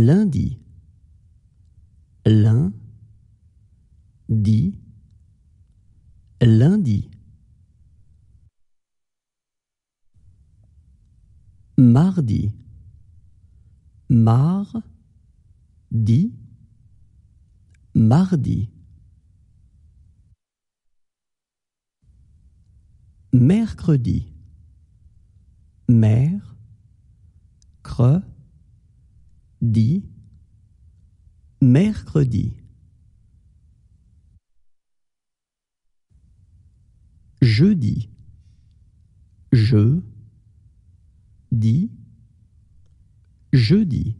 lundi, lundi, lundi. lundi. mardi, mardi, mardi. Mercredi, mercredi, dit mercredi. Jeudi. Je dis jeudi.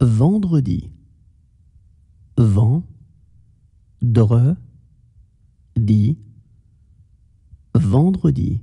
Vendredi. dit, Vendredi.